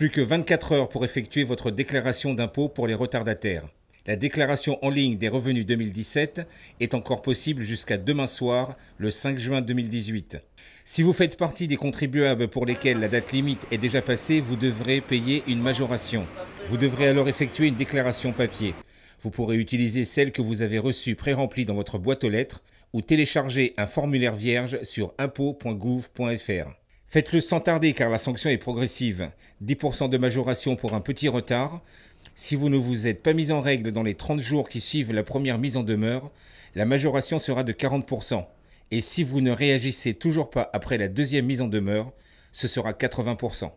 Plus que 24 heures pour effectuer votre déclaration d'impôt pour les retardataires. La déclaration en ligne des revenus 2017 est encore possible jusqu'à demain soir, le 5 juin 2018. Si vous faites partie des contribuables pour lesquels la date limite est déjà passée, vous devrez payer une majoration. Vous devrez alors effectuer une déclaration papier. Vous pourrez utiliser celle que vous avez reçue pré-remplie dans votre boîte aux lettres ou télécharger un formulaire vierge sur impôt.gouv.fr. Faites-le sans tarder car la sanction est progressive. 10% de majoration pour un petit retard. Si vous ne vous êtes pas mis en règle dans les 30 jours qui suivent la première mise en demeure, la majoration sera de 40%. Et si vous ne réagissez toujours pas après la deuxième mise en demeure, ce sera 80%.